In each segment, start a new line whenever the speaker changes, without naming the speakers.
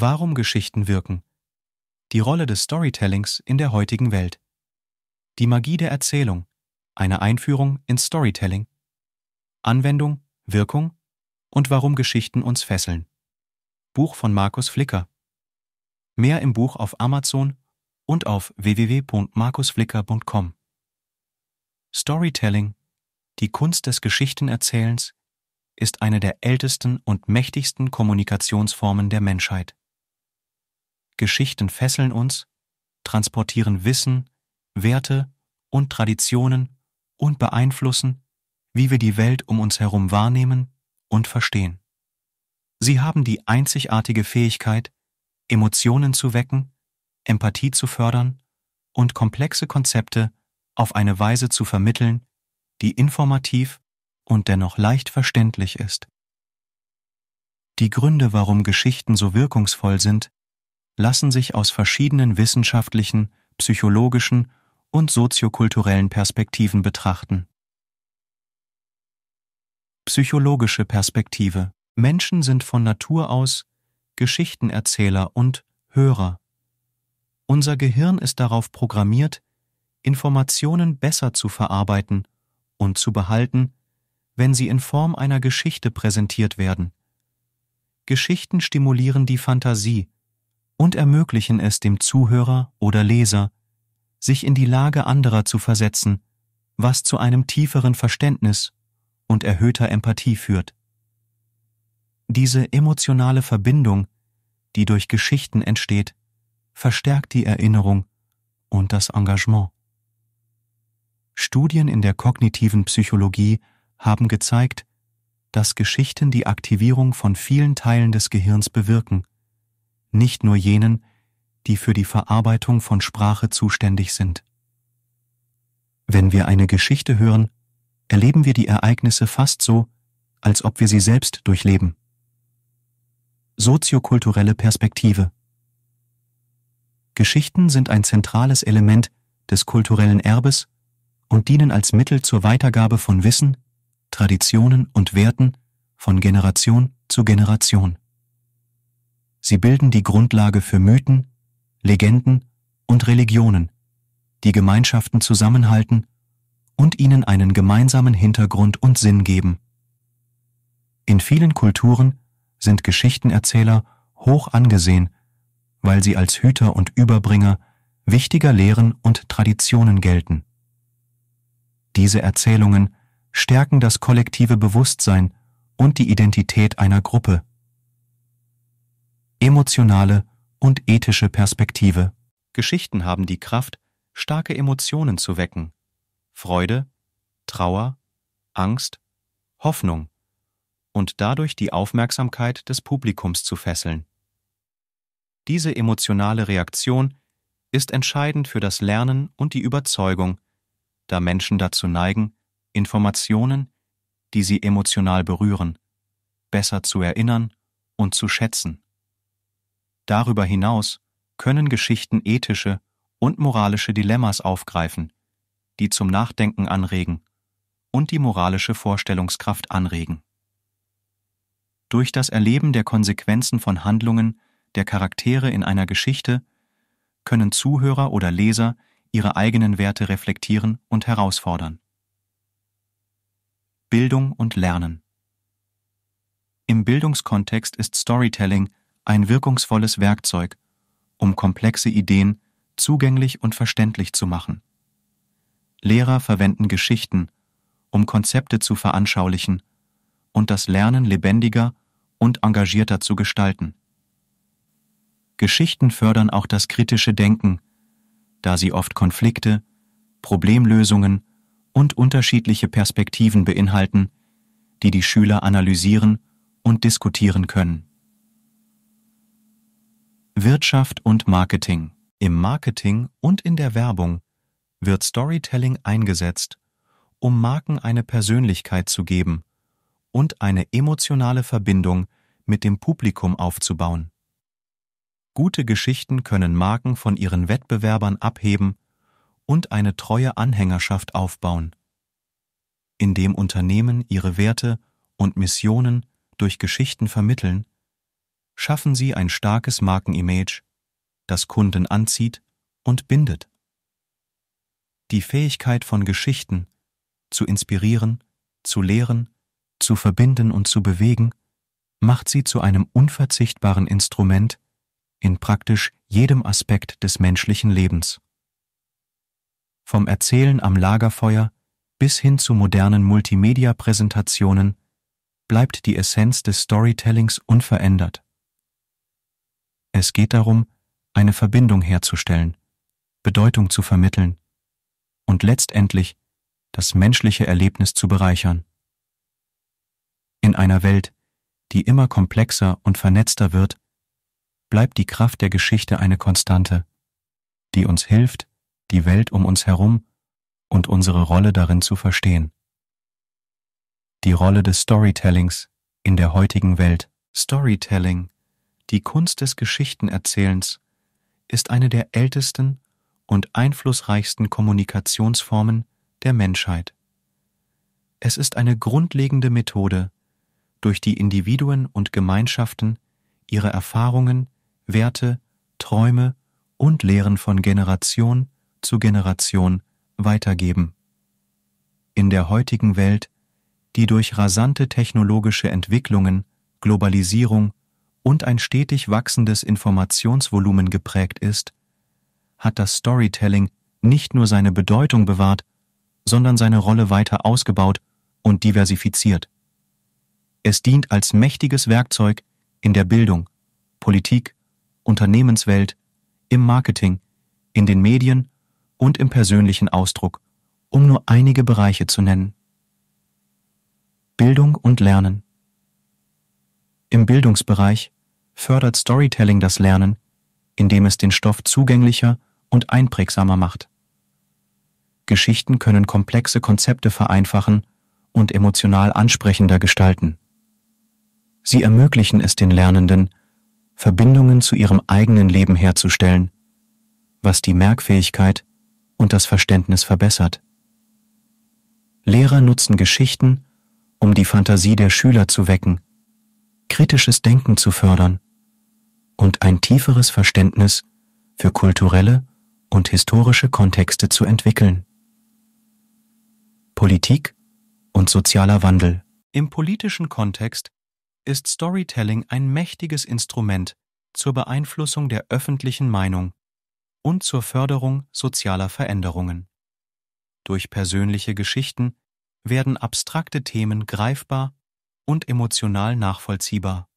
Warum Geschichten wirken. Die Rolle des Storytellings in der heutigen Welt. Die Magie der Erzählung. Eine Einführung ins Storytelling. Anwendung, Wirkung und warum Geschichten uns fesseln. Buch von Markus Flicker. Mehr im Buch auf Amazon und auf www.markusflicker.com. Storytelling, die Kunst des Geschichtenerzählens, ist eine der ältesten und mächtigsten Kommunikationsformen der Menschheit. Geschichten fesseln uns, transportieren Wissen, Werte und Traditionen und beeinflussen, wie wir die Welt um uns herum wahrnehmen und verstehen. Sie haben die einzigartige Fähigkeit, Emotionen zu wecken, Empathie zu fördern und komplexe Konzepte auf eine Weise zu vermitteln, die informativ und dennoch leicht verständlich ist. Die Gründe, warum Geschichten so wirkungsvoll sind, lassen sich aus verschiedenen wissenschaftlichen, psychologischen und soziokulturellen Perspektiven betrachten. Psychologische Perspektive Menschen sind von Natur aus Geschichtenerzähler und Hörer. Unser Gehirn ist darauf programmiert, Informationen besser zu verarbeiten und zu behalten, wenn sie in Form einer Geschichte präsentiert werden. Geschichten stimulieren die Fantasie, und ermöglichen es dem Zuhörer oder Leser, sich in die Lage anderer zu versetzen, was zu einem tieferen Verständnis und erhöhter Empathie führt. Diese emotionale Verbindung, die durch Geschichten entsteht, verstärkt die Erinnerung und das Engagement. Studien in der kognitiven Psychologie haben gezeigt, dass Geschichten die Aktivierung von vielen Teilen des Gehirns bewirken nicht nur jenen, die für die Verarbeitung von Sprache zuständig sind. Wenn wir eine Geschichte hören, erleben wir die Ereignisse fast so, als ob wir sie selbst durchleben. Soziokulturelle Perspektive Geschichten sind ein zentrales Element des kulturellen Erbes und dienen als Mittel zur Weitergabe von Wissen, Traditionen und Werten von Generation zu Generation. Sie bilden die Grundlage für Mythen, Legenden und Religionen, die Gemeinschaften zusammenhalten und ihnen einen gemeinsamen Hintergrund und Sinn geben. In vielen Kulturen sind Geschichtenerzähler hoch angesehen, weil sie als Hüter und Überbringer wichtiger Lehren und Traditionen gelten. Diese Erzählungen stärken das kollektive Bewusstsein und die Identität einer Gruppe emotionale und ethische Perspektive. Geschichten haben die Kraft, starke Emotionen zu wecken. Freude, Trauer, Angst, Hoffnung und dadurch die Aufmerksamkeit des Publikums zu fesseln. Diese emotionale Reaktion ist entscheidend für das Lernen und die Überzeugung, da Menschen dazu neigen, Informationen, die sie emotional berühren, besser zu erinnern und zu schätzen. Darüber hinaus können Geschichten ethische und moralische Dilemmas aufgreifen, die zum Nachdenken anregen und die moralische Vorstellungskraft anregen. Durch das Erleben der Konsequenzen von Handlungen der Charaktere in einer Geschichte können Zuhörer oder Leser ihre eigenen Werte reflektieren und herausfordern. Bildung und Lernen Im Bildungskontext ist Storytelling ein wirkungsvolles Werkzeug, um komplexe Ideen zugänglich und verständlich zu machen. Lehrer verwenden Geschichten, um Konzepte zu veranschaulichen und das Lernen lebendiger und engagierter zu gestalten. Geschichten fördern auch das kritische Denken, da sie oft Konflikte, Problemlösungen und unterschiedliche Perspektiven beinhalten, die die Schüler analysieren und diskutieren können. Wirtschaft und Marketing. Im Marketing und in der Werbung wird Storytelling eingesetzt, um Marken eine Persönlichkeit zu geben und eine emotionale Verbindung mit dem Publikum aufzubauen. Gute Geschichten können Marken von ihren Wettbewerbern abheben und eine treue Anhängerschaft aufbauen, indem Unternehmen ihre Werte und Missionen durch Geschichten vermitteln, schaffen sie ein starkes Markenimage, das Kunden anzieht und bindet. Die Fähigkeit von Geschichten zu inspirieren, zu lehren, zu verbinden und zu bewegen, macht sie zu einem unverzichtbaren Instrument in praktisch jedem Aspekt des menschlichen Lebens. Vom Erzählen am Lagerfeuer bis hin zu modernen Multimedia-Präsentationen bleibt die Essenz des Storytellings unverändert. Es geht darum, eine Verbindung herzustellen, Bedeutung zu vermitteln und letztendlich das menschliche Erlebnis zu bereichern. In einer Welt, die immer komplexer und vernetzter wird, bleibt die Kraft der Geschichte eine Konstante, die uns hilft, die Welt um uns herum und unsere Rolle darin zu verstehen. Die Rolle des Storytellings in der heutigen Welt. Storytelling die Kunst des Geschichtenerzählens ist eine der ältesten und einflussreichsten Kommunikationsformen der Menschheit. Es ist eine grundlegende Methode, durch die Individuen und Gemeinschaften ihre Erfahrungen, Werte, Träume und Lehren von Generation zu Generation weitergeben. In der heutigen Welt, die durch rasante technologische Entwicklungen, Globalisierung und ein stetig wachsendes Informationsvolumen geprägt ist, hat das Storytelling nicht nur seine Bedeutung bewahrt, sondern seine Rolle weiter ausgebaut und diversifiziert. Es dient als mächtiges Werkzeug in der Bildung, Politik, Unternehmenswelt, im Marketing, in den Medien und im persönlichen Ausdruck, um nur einige Bereiche zu nennen. Bildung und Lernen. Im Bildungsbereich fördert Storytelling das Lernen, indem es den Stoff zugänglicher und einprägsamer macht. Geschichten können komplexe Konzepte vereinfachen und emotional ansprechender gestalten. Sie ermöglichen es den Lernenden, Verbindungen zu ihrem eigenen Leben herzustellen, was die Merkfähigkeit und das Verständnis verbessert. Lehrer nutzen Geschichten, um die Fantasie der Schüler zu wecken, kritisches Denken zu fördern und ein tieferes Verständnis für kulturelle und historische Kontexte zu entwickeln. Politik und sozialer Wandel. Im politischen Kontext ist Storytelling ein mächtiges Instrument zur Beeinflussung der öffentlichen Meinung und zur Förderung sozialer Veränderungen. Durch persönliche Geschichten werden abstrakte Themen greifbar und emotional nachvollziehbar.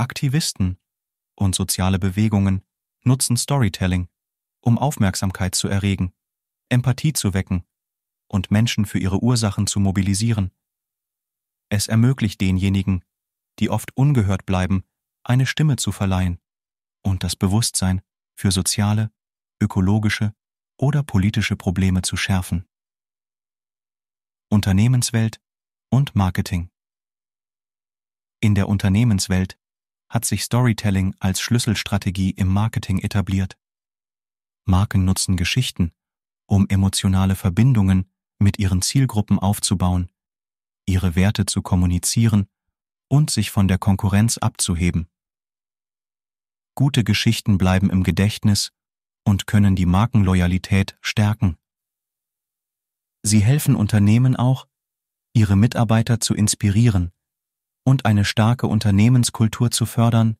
Aktivisten und soziale Bewegungen nutzen Storytelling, um Aufmerksamkeit zu erregen, Empathie zu wecken und Menschen für ihre Ursachen zu mobilisieren. Es ermöglicht denjenigen, die oft ungehört bleiben, eine Stimme zu verleihen und das Bewusstsein für soziale, ökologische oder politische Probleme zu schärfen. Unternehmenswelt und Marketing In der Unternehmenswelt hat sich Storytelling als Schlüsselstrategie im Marketing etabliert. Marken nutzen Geschichten, um emotionale Verbindungen mit ihren Zielgruppen aufzubauen, ihre Werte zu kommunizieren und sich von der Konkurrenz abzuheben. Gute Geschichten bleiben im Gedächtnis und können die Markenloyalität stärken. Sie helfen Unternehmen auch, ihre Mitarbeiter zu inspirieren und eine starke Unternehmenskultur zu fördern,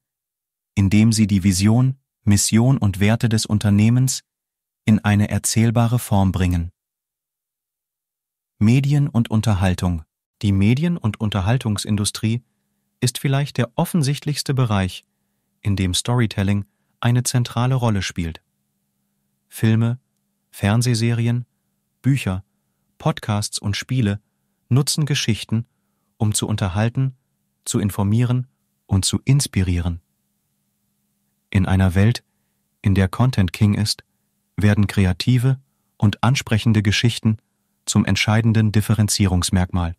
indem sie die Vision, Mission und Werte des Unternehmens in eine erzählbare Form bringen. Medien und Unterhaltung Die Medien- und Unterhaltungsindustrie ist vielleicht der offensichtlichste Bereich, in dem Storytelling eine zentrale Rolle spielt. Filme, Fernsehserien, Bücher, Podcasts und Spiele nutzen Geschichten, um zu unterhalten zu informieren und zu inspirieren. In einer Welt, in der Content King ist, werden kreative und ansprechende Geschichten zum entscheidenden Differenzierungsmerkmal.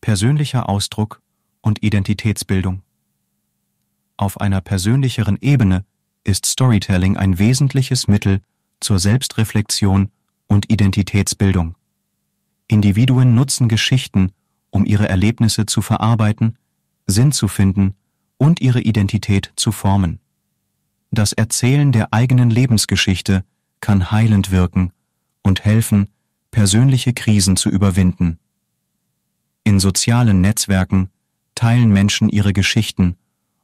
Persönlicher Ausdruck und Identitätsbildung. Auf einer persönlicheren Ebene ist Storytelling ein wesentliches Mittel zur Selbstreflexion und Identitätsbildung. Individuen nutzen Geschichten, um ihre Erlebnisse zu verarbeiten, Sinn zu finden und ihre Identität zu formen. Das Erzählen der eigenen Lebensgeschichte kann heilend wirken und helfen, persönliche Krisen zu überwinden. In sozialen Netzwerken teilen Menschen ihre Geschichten,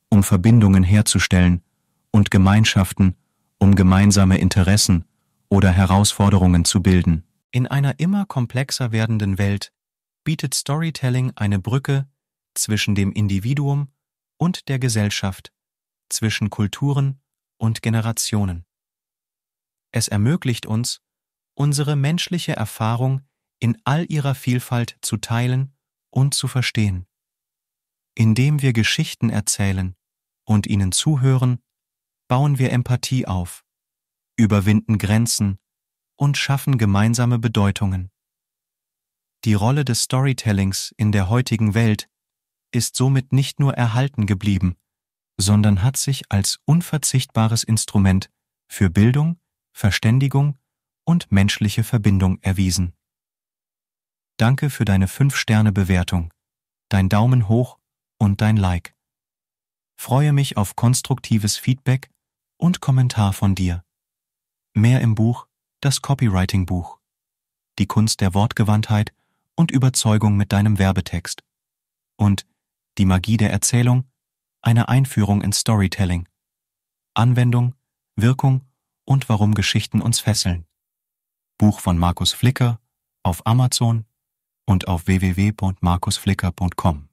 um Verbindungen herzustellen, und Gemeinschaften, um gemeinsame Interessen oder Herausforderungen zu bilden. In einer immer komplexer werdenden Welt bietet Storytelling eine Brücke zwischen dem Individuum und der Gesellschaft, zwischen Kulturen und Generationen. Es ermöglicht uns, unsere menschliche Erfahrung in all ihrer Vielfalt zu teilen und zu verstehen. Indem wir Geschichten erzählen und ihnen zuhören, bauen wir Empathie auf, überwinden Grenzen und schaffen gemeinsame Bedeutungen. Die Rolle des Storytellings in der heutigen Welt ist somit nicht nur erhalten geblieben, sondern hat sich als unverzichtbares Instrument für Bildung, Verständigung und menschliche Verbindung erwiesen. Danke für deine 5-Sterne-Bewertung, dein Daumen hoch und dein Like. Freue mich auf konstruktives Feedback und Kommentar von dir. Mehr im Buch, das Copywriting-Buch. Die Kunst der Wortgewandtheit und Überzeugung mit deinem Werbetext. Und die Magie der Erzählung, eine Einführung in Storytelling. Anwendung, Wirkung und warum Geschichten uns fesseln. Buch von Markus Flicker auf Amazon und auf www.markusflicker.com.